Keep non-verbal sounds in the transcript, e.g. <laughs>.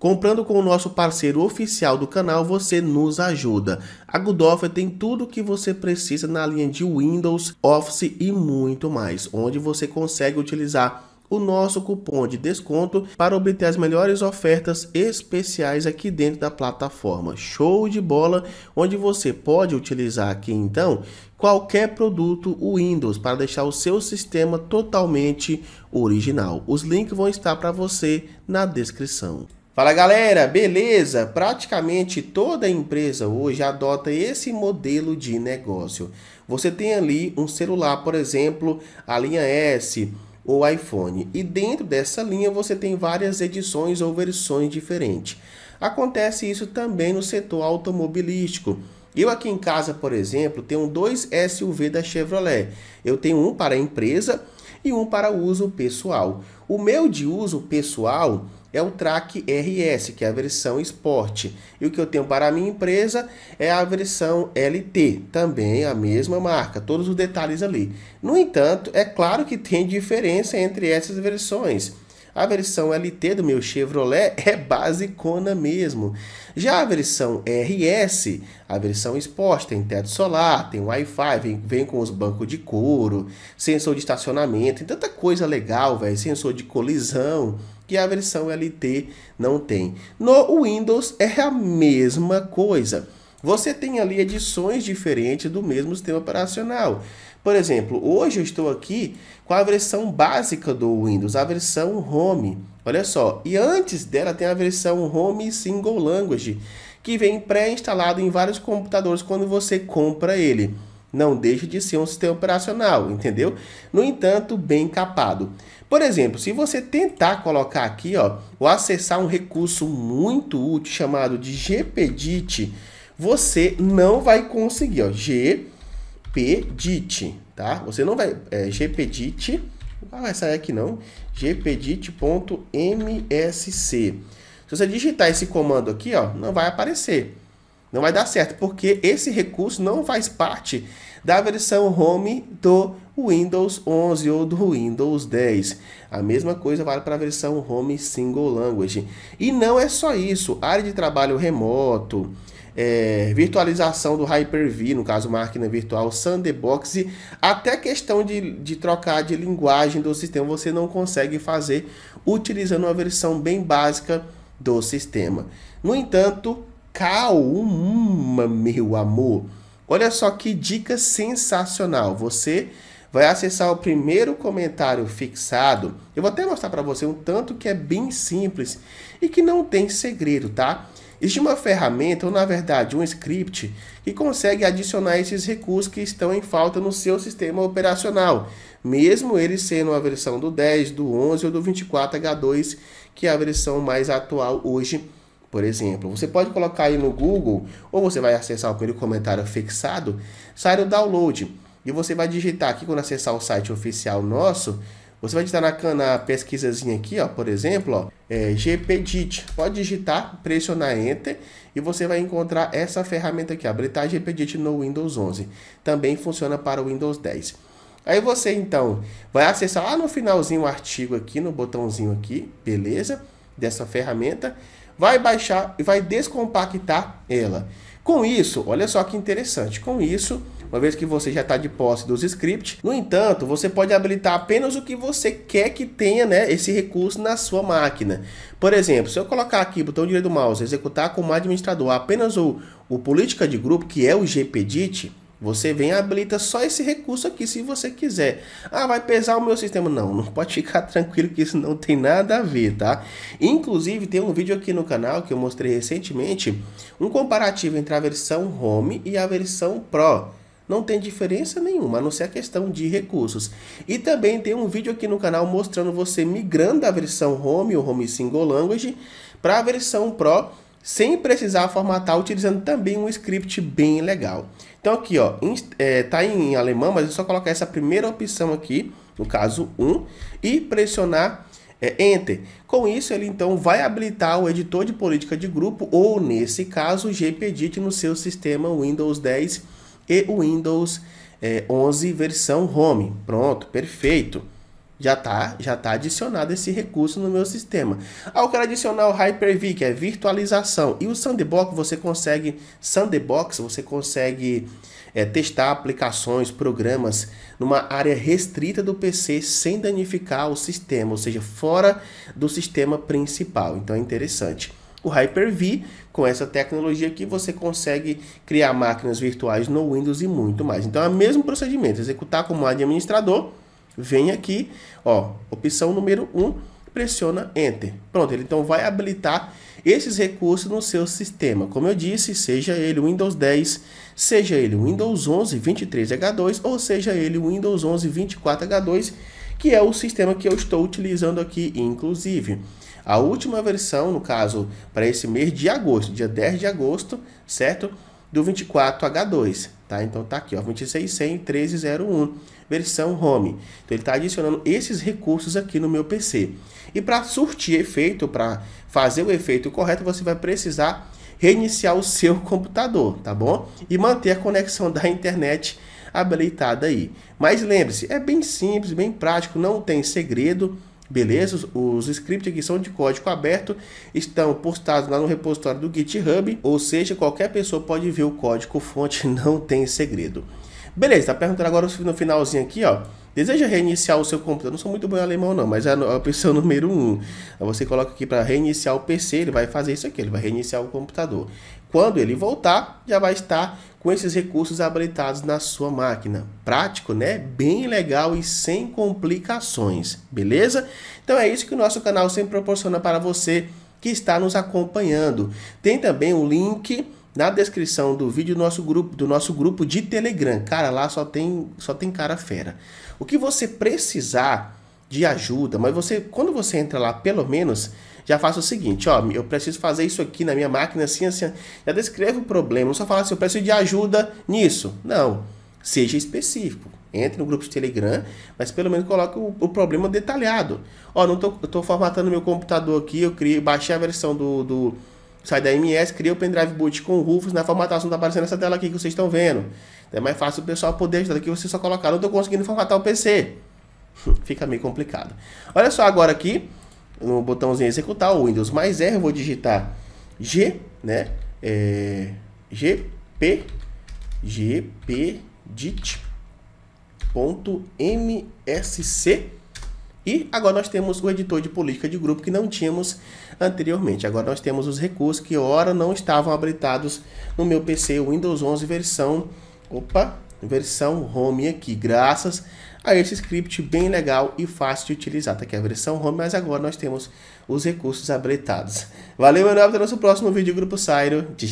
Comprando com o nosso parceiro oficial do canal, você nos ajuda. A Goodoffer tem tudo o que você precisa na linha de Windows, Office e muito mais, onde você consegue utilizar o nosso cupom de desconto para obter as melhores ofertas especiais aqui dentro da plataforma. Show de bola, onde você pode utilizar aqui então qualquer produto Windows para deixar o seu sistema totalmente original. Os links vão estar para você na descrição. Fala galera, beleza? Praticamente toda empresa hoje adota esse modelo de negócio. Você tem ali um celular, por exemplo, a linha S ou iPhone, e dentro dessa linha você tem várias edições ou versões diferentes. Acontece isso também no setor automobilístico. Eu aqui em casa, por exemplo, tenho dois SUV da Chevrolet. Eu tenho um para a empresa e um para uso pessoal. O meu de uso pessoal é o track RS, que é a versão Sport. E o que eu tenho para a minha empresa é a versão LT, também a mesma marca, todos os detalhes ali. No entanto, é claro que tem diferença entre essas versões. A versão LT do meu Chevrolet <laughs> é basicona mesmo. Já a versão RS, a versão Sport, tem teto solar, tem Wi-Fi, vem, vem com os bancos de couro, sensor de estacionamento, tem tanta coisa legal, velho, sensor de colisão que a versão LT não tem. No Windows é a mesma coisa. Você tem ali edições diferentes do mesmo sistema operacional. Por exemplo, hoje eu estou aqui com a versão básica do Windows, a versão Home. Olha só, e antes dela tem a versão Home Single Language, que vem pré-instalado em vários computadores quando você compra ele. Não deixa de ser um sistema operacional, entendeu? No entanto, bem capado. Por exemplo, se você tentar colocar aqui, ó, ou acessar um recurso muito útil chamado de GPDIT, você não vai conseguir, ó, gpedit, tá? Você não vai, é, não vai sair aqui não, gpedit.msc. Se você digitar esse comando aqui, ó, não vai aparecer. Não vai dar certo, porque esse recurso não faz parte da versão home do Windows 11 ou do Windows 10. A mesma coisa vale para a versão home single language. E não é só isso, área de trabalho remoto, é, virtualização do Hyper-V, no caso máquina virtual, Sandbox, e até questão de, de trocar de linguagem do sistema você não consegue fazer utilizando uma versão bem básica do sistema. No entanto, calma, hum, hum, meu amor. Olha só que dica sensacional. Você vai acessar o primeiro comentário fixado. Eu vou até mostrar para você um tanto que é bem simples e que não tem segredo, tá? Existe uma ferramenta, ou na verdade um script, que consegue adicionar esses recursos que estão em falta no seu sistema operacional, mesmo ele sendo a versão do 10, do 11 ou do 24H2, que é a versão mais atual hoje por exemplo, você pode colocar aí no Google, ou você vai acessar aquele comentário fixado, sai o download. E você vai digitar aqui, quando acessar o site oficial nosso, você vai digitar na, na pesquisazinha aqui, ó, por exemplo, ó, é, GPDIT. Pode digitar, pressionar Enter e você vai encontrar essa ferramenta aqui, habilitar GPDIT no Windows 11. Também funciona para o Windows 10. Aí você, então, vai acessar lá no finalzinho o artigo aqui, no botãozinho aqui, beleza? Dessa ferramenta vai baixar e vai descompactar ela. Com isso, olha só que interessante, com isso, uma vez que você já está de posse dos scripts, no entanto, você pode habilitar apenas o que você quer que tenha né, esse recurso na sua máquina. Por exemplo, se eu colocar aqui o botão direito do mouse, executar como administrador apenas o, o política de grupo, que é o GPDIT, você vem e habilita só esse recurso aqui se você quiser. Ah, vai pesar o meu sistema. Não, não pode ficar <laughs> tranquilo que isso não tem nada a ver, tá? Inclusive, tem um vídeo aqui no canal que eu mostrei recentemente, um comparativo entre a versão Home e a versão Pro. Não tem diferença nenhuma, a não ser a questão de recursos. E também tem um vídeo aqui no canal mostrando você migrando da versão Home, o Home Single Language, para a versão Pro, sem precisar formatar, utilizando também um script bem legal. Então aqui, ó, está é, tá em alemão, mas eu é só colocar essa primeira opção aqui, no caso 1, e pressionar é, Enter. Com isso, ele então vai habilitar o editor de política de grupo, ou nesse caso, o GPDIT no seu sistema Windows 10 e Windows é, 11 versão Home. Pronto, perfeito. Já está já tá adicionado esse recurso no meu sistema. Ah, eu quero adicionar o Hyper-V, que é virtualização. E o Sandbox você consegue, Sandbox você consegue é, testar aplicações, programas numa área restrita do PC sem danificar o sistema, ou seja, fora do sistema principal. Então é interessante. O Hyper-V, com essa tecnologia aqui, você consegue criar máquinas virtuais no Windows e muito mais. Então é o mesmo procedimento, executar como administrador vem aqui, ó, opção número 1, um, pressiona Enter. Pronto, ele então vai habilitar esses recursos no seu sistema. Como eu disse, seja ele Windows 10, seja ele Windows 11 23H2 ou seja ele Windows 11 24H2, que é o sistema que eu estou utilizando aqui, inclusive. A última versão, no caso, para esse mês de agosto, dia 10 de agosto, certo? Do 24H2. Tá? Então tá aqui, ó, 2600 1301, versão home. Então ele está adicionando esses recursos aqui no meu PC. E para surtir efeito, para fazer o efeito correto, você vai precisar reiniciar o seu <laughs> computador, tá bom? E manter a conexão da internet habilitada aí. Mas lembre-se, é bem simples, bem prático, não tem segredo, Beleza? Os, scripts que são de código aberto estão postados lá no repositório do GitHub, ou seja, qualquer pessoa pode ver o código fonte, <laughs> não tem segredo. Beleza, tá perguntando agora no finalzinho aqui, ó. Deseja reiniciar o seu computador? Não sou muito bom em alemão, não, mas é a é opção <laughs> número 1. Um. Você coloca aqui para reiniciar o PC, ele vai fazer isso aqui, ele vai reiniciar o computador. Quando ele voltar, já vai estar com esses recursos habilitados na sua máquina. Prático, né? Bem legal e sem complicações, beleza? Então é isso que o nosso canal sempre proporciona para você que está nos acompanhando. Tem também o um link na descrição do vídeo do nosso grupo, do nosso grupo de Telegram. Cara, lá só tem, só tem cara fera. O que você precisar de ajuda, mas você quando você entra lá, pelo menos já faça o seguinte, ó, eu preciso fazer isso aqui na minha máquina assim, assim, já descreve o problema, não só fala assim, eu preciso de ajuda nisso. Não, seja específico. Entre no grupo de Telegram, mas pelo menos coloque o, o problema detalhado. Ó, não tô, eu tô formatando meu computador aqui, eu criei, baixei a versão do, do sai da MS, cria o pendrive boot com o Rufus na formatação, tá aparecendo essa tela aqui que vocês estão vendo. É mais fácil o pessoal poder ajudar que você só colocar, não tô conseguindo formatar o PC. <laughs> Fica meio complicado. Olha só agora aqui, no botãozinho executar, o Windows mais R, eu vou digitar G, né? É, GP, GP, dit, ponto MSC, e agora nós temos o editor de política de grupo que não tínhamos anteriormente. Agora nós temos os recursos que ora não estavam habilitados no meu PC Windows 11 versão, opa, versão home aqui, graças a esse script bem legal e fácil de utilizar. Tá aqui a versão home, mas agora nós temos os recursos habilitados. Valeu, meu nome, até o nosso próximo vídeo, Grupo Sairo.